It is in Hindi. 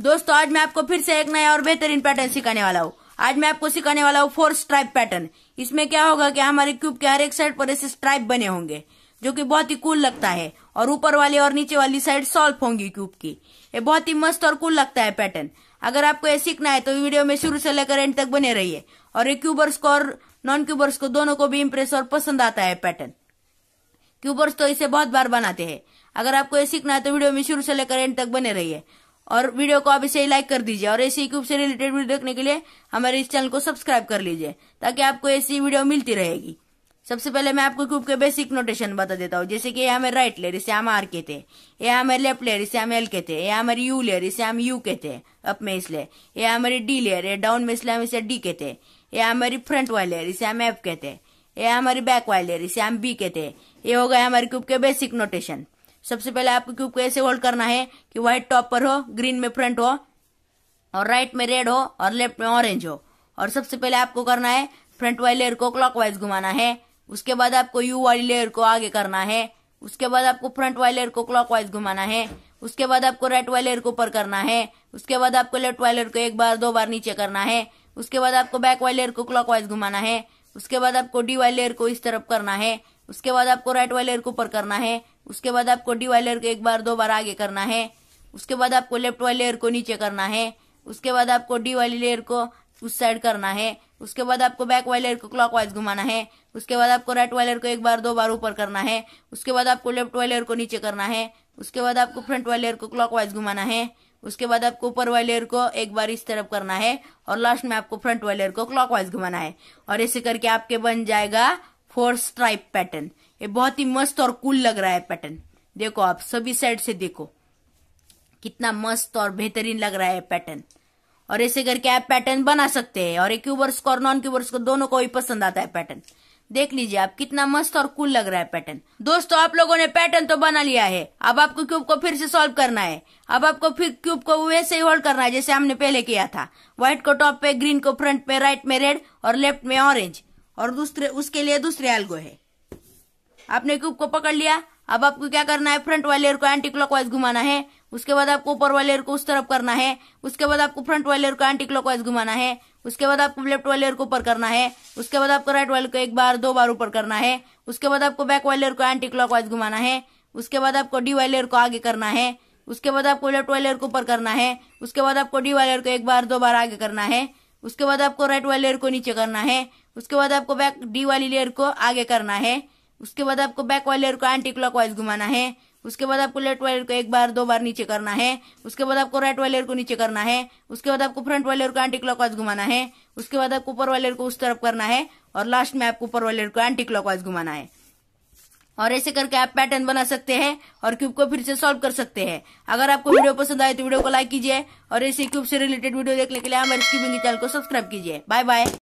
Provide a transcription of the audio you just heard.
दोस्तों आज मैं आपको फिर से एक नया और बेहतरीन पैटर्न सिखाने वाला हूँ आज मैं आपको सिखाने वाला हूँ फोर स्ट्राइप पैटर्न इसमें क्या होगा कि हमारे क्यूब के हर एक साइड पर ऐसे स्ट्राइप बने होंगे जो कि बहुत ही कूल लगता है और ऊपर वाली और नीचे वाली साइड सॉल्व होंगी क्यूब की ये बहुत ही मस्त और कूल लगता है पैटर्न अगर आपको ये सीखना है तो वीडियो में शुरू से लेकर एंड तक बने रहिए और ये क्यूबर्स को और नॉन क्यूबर्स को दोनों को भी इम्प्रेस और पसंद आता है पैटर्न क्यूबर्स तो इसे बहुत बार बनाते हैं अगर आपको ये सीखना है तो वीडियो में शुरू से लेकर एंड तक बने रहिए और वीडियो को आप इसे लाइक कर दीजिए और ऐसी क्यूब से रिलेटेड वीडियो देखने के लिए हमारे इस चैनल को सब्सक्राइब कर लीजिए ताकि आपको ऐसी वीडियो मिलती रहेगी सबसे पहले मैं आपको क्यूब के बेसिक नोटेशन बता देता हूँ जैसे कि ये हमें राइट लेयर इसे हम आर कहते हैं ये हमें लेफ्ट लेयर इसे हम एल कहते हैं ये हमारी यू लेयर इसे हम यू कहते हैं अप में इसलिए ये हमारी डी लेयर है डाउन में इसलिए हम इसे डी कहते हैं ये हमारी फ्रंट वाई लेयर इसे हम एफ कहते हैं ये हमारी बैक वाई लेयर इसे हम बी कहते हैं ये हो गए हमारे क्यूब के बेसिक नोटेशन सबसे पहले आपको क्यूब को ऐसे होल्ड करना है कि व्हाइट टॉप पर हो ग्रीन में फ्रंट हो और राइट में रेड हो और लेफ्ट में ऑरेंज हो और सबसे पहले आपको करना है फ्रंट वाली लेयर को क्लॉकवाइज घुमाना है उसके बाद आपको यू वाली लेयर को आगे करना है उसके बाद आपको फ्रंट वाली लेयर को क्लॉकवाइज घुमाना है उसके बाद आपको राइट वाली लेयर को ऊपर करना है उसके बाद आपको लेफ्ट वाली लेयर को एक बार दो बार नीचे करना है उसके बाद आपको बैक वाली लेयर को क्लॉकवाइज घुमाना है उसके बाद आपको डी वाली लेयर को इस तरफ करना है उसके बाद आपको राइट वाली लेयर को ऊपर करना है उसके बाद आपको डी वाई लेयर को एक बार दो बार आगे करना है उसके बाद आपको लेफ्ट वाली लेयर को नीचे करना है उसके बाद आपको डी वाली लेयर को उस साइड करना है उसके बाद आपको बैक वाली लेयर को क्लॉकवाइज घुमाना है उसके बाद आपको राइट वाली लेयर को एक बार दो बार ऊपर करना है उसके बाद आपको लेफ्ट वाली लेयर को नीचे करना है उसके बाद आपको फ्रंट वाली लेयर को क्लॉकवाइज घुमाना है उसके बाद आपको ऊपर वाली लेयर को एक बार इस तरफ करना है और लास्ट में आपको फ्रंट वाली लेयर को क्लॉकवाइज घुमाना है और ऐसे करके आपके बन जाएगा फोर स्ट्राइप पैटर्न ये बहुत ही मस्त और कूल लग रहा है पैटर्न देखो आप सभी साइड से देखो कितना मस्त और बेहतरीन लग रहा है पैटर्न और ऐसे करके आप पैटर्न बना सकते हैं और एक क्यूबर्स को और नॉन क्यूबर्स को दोनों को ही पसंद आता है पैटर्न देख लीजिए आप कितना मस्त और कूल लग रहा है पैटर्न दोस्तों आप लोगों ने पैटर्न तो बना लिया है अब आपको क्यूब को फिर से सॉल्व करना है अब आपको फिर क्यूब को वैसे ही होल्ड करना है जैसे हमने पहले किया था व्हाइट को टॉप पे ग्रीन को फ्रंट पे राइट में रेड और लेफ्ट में ऑरेंज और दूसरे उसके लिए दूसरे एल्गो है आपने क्यूब को पकड़ लिया अब आपको क्या करना है फ्रंट वाले को एंटी क्लॉकवाइज घुमाना है उसके बाद आपको ऊपर वाले को उस तरफ करना है उसके बाद आपको फ्रंट वाले को एंटी क्लॉकवाइज घुमाना है उसके बाद आपको लेफ्ट वाले को ऊपर करना है उसके बाद आपको राइट वाले को एक बार दो बार ऊपर करना है उसके बाद आपको बैक वाले को एंटी क्लॉकवाइज घुमाना है उसके बाद आपको डी वाले को आगे करना है उसके बाद आपको लेफ्ट वाले को ऊपर करना है उसके बाद आपको डी वाले को एक बार दो बार आगे करना है उसके बाद आपको राइट वाली लेयर को नीचे करना है उसके बाद आपको बैक डी वाली लेयर को आगे करना है उसके बाद आपको बैक वाली लेयर को एंटी वाइज घुमाना है उसके बाद आपको लेफ्ट वाले को एक बार दो बार नीचे करना है उसके बाद आपको राइट वायर को नीचे करना है उसके बाद आपको फ्रंट वाले को एंटी वाइज घुमाना है उसके बाद आपको ऊपर वायर को उस तरफ करना है और लास्ट में आपको ऊपर वाले को एंटी वाइज घुमाना है और ऐसे करके आप पैटर्न बना सकते हैं और क्यूब को फिर से सॉल्व कर सकते हैं अगर आपको वीडियो पसंद आए तो वीडियो को लाइक कीजिए और ऐसे क्यूब से रिलेटेड वीडियो देखने के लिए हमारे चैनल को सब्सक्राइब कीजिए बाय बाय